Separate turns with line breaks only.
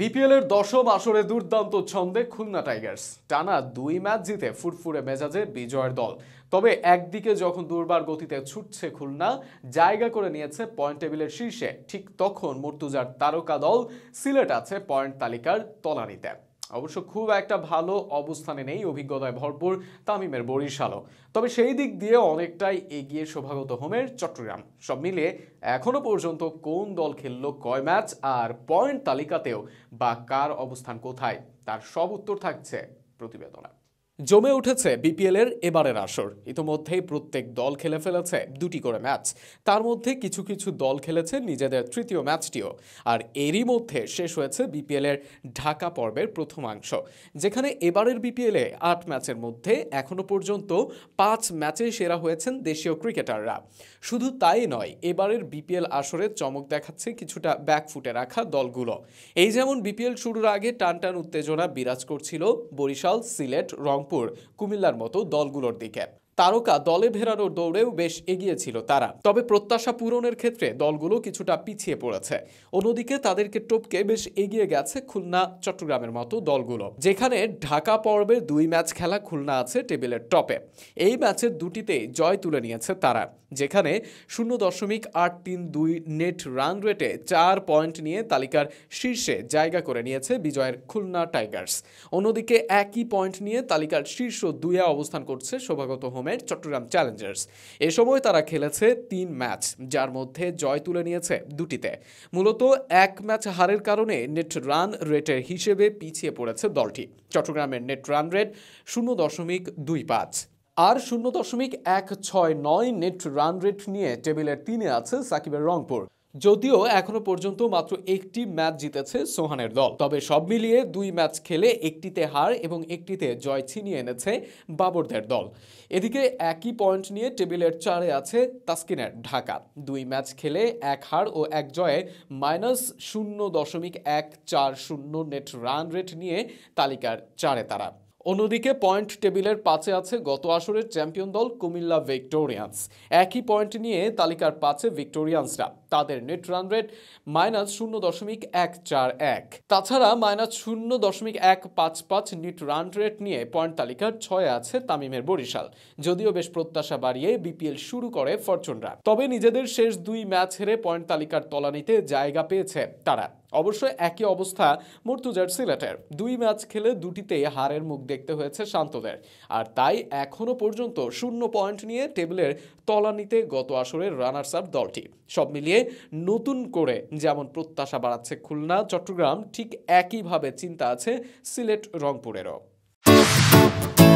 BPL এর দশম আসরে দুর্দান্ত ছন্দে খুলনা টাইগার্স টানা দুই ম্যাচ জিতে ফুরফুরে মেজাজে বিজয়ের দল তবে একদিকে যখন দুর্বার গতিতে ছুটছে খুলনা জায়গা করে নিয়েছে পয়েন্ট টেবিলের শীর্ষে ঠিক তখন মর্তুজার তারকা দল সিলেট আছে পয়েন্ট তালিকার তলানিতে অবশ্য খুব একটা ভালো অবস্থানে নেই অভিজ্ঞতায় ভরপুর তামিমের বরিশালও তবে সেই দিক দিয়ে অনেকটাই এগিয়ে শোভাগত হোমের চট্টগ্রাম সব মিলিয়ে এখনও পর্যন্ত কোন দল খেললো কয় ম্যাচ আর পয়েন্ট তালিকাতেও বা কার অবস্থান কোথায় তার সব উত্তর থাকছে প্রতিবেদনা জমে উঠেছে বিপিএলের এবারের আসর ইতোমধ্যেই প্রত্যেক দল খেলে ফেলেছে দুটি করে ম্যাচ তার মধ্যে কিছু কিছু দল খেলেছে নিজেদের তৃতীয় ম্যাচটিও আর এরই মধ্যে শেষ হয়েছে বিপিএলের ঢাকা পর্বের প্রথমাংশ যেখানে এবারের বিপিএলে আট ম্যাচের মধ্যে এখনো পর্যন্ত পাঁচ ম্যাচে সেরা হয়েছেন দেশীয় ক্রিকেটাররা শুধু তাই নয় এবারের বিপিএল আসরে চমক দেখাচ্ছে কিছুটা ব্যাকফুটে রাখা দলগুলো এই যেমন বিপিএল শুরুর আগে টানটান উত্তেজনা বিরাজ করছিল বরিশাল সিলেট রংপুর রংপুর কুমিল্লার মতো দলগুলোর দিকে তারকা দলে ভেরানোর দৌড়েও বেশ এগিয়েছিল তারা তবে প্রত্যাশা পূরণের ক্ষেত্রে দলগুলো কিছুটা পিছিয়ে পড়েছে অন্যদিকে তাদেরকে টপকে বেশ এগিয়ে গেছে খুলনা চট্টগ্রামের মতো দলগুলো যেখানে ঢাকা পর্বের দুই ম্যাচ খেলা খুলনা আছে টেবিলের টপে এই ম্যাচের দুটিতে জয় তুলে নিয়েছে তারা যেখানে শূন্য দশমিক আট তিন দুই নেট রান রেটে চার পয়েন্ট নিয়ে তালিকার শীর্ষে জায়গা করে নিয়েছে বিজয়ের খুলনা টাইগার্স অন্যদিকে একই পয়েন্ট নিয়ে তালিকার শীর্ষ দুয়ে অবস্থান করছে শোভাগত হোম হোমের চট্টগ্রাম চ্যালেঞ্জার্স এ সময় তারা খেলেছে তিন ম্যাচ যার মধ্যে জয় তুলে নিয়েছে দুটিতে মূলত এক ম্যাচ হারের কারণে নেট রান রেটের হিসেবে পিছিয়ে পড়েছে দলটি চট্টগ্রামের নেট রান রেট শূন্য দশমিক দুই পাঁচ আর শূন্য দশমিক এক ছয় নয় নেট রান রেট নিয়ে টেবিলের তিনে আছে সাকিবের রংপুর যদিও এখনো পর্যন্ত মাত্র একটি ম্যাচ জিতেছে সোহানের দল তবে সব মিলিয়ে দুই ম্যাচ খেলে একটিতে হার এবং একটিতে জয় ছিনিয়ে এনেছে বাবরদের দল এদিকে একই পয়েন্ট নিয়ে টেবিলের চারে আছে তাস্কিনের ঢাকা দুই ম্যাচ খেলে এক হার ও এক জয়ে মাইনাস শূন্য দশমিক এক চার শূন্য নেট রান রেট নিয়ে তালিকার চারে তারা অন্যদিকে পয়েন্ট টেবিলের পাঁচে আছে গত আসরের চ্যাম্পিয়ন দল কুমিল্লা ভিক্টোরিয়ান্স একই পয়েন্ট নিয়ে তালিকার পাঁচে ভিক্টোরিয়ান্সরা তাদের নেট রান রেট মাইনাস শূন্য দশমিক এক চার এক তাছাড়া মাইনাস শূন্য দশমিক এক পাঁচ পাঁচ নেট রান রেট নিয়ে পয়েন্ট তালিকার ছয়ে আছে তামিমের বরিশাল যদিও বেশ প্রত্যাশা বাড়িয়ে বিপিএল শুরু করে ফরচুনরা তবে নিজেদের শেষ দুই ম্যাচ হেরে পয়েন্ট তালিকার তলানিতে জায়গা পেয়েছে তারা অবশ্য একই অবস্থা মর্তুজার সিলেটের দুই ম্যাচ খেলে দুটিতেই হারের মুখ দেখতে হয়েছে শান্তদের আর তাই এখনও পর্যন্ত শূন্য পয়েন্ট নিয়ে টেবিলের তলানিতে গত আসরের রানার্স আপ দলটি সব মিলিয়ে নতুন করে যেমন প্রত্যাশা বাড়াচ্ছে খুলনা চট্টগ্রাম ঠিক একইভাবে চিন্তা আছে সিলেট রংপুরেরও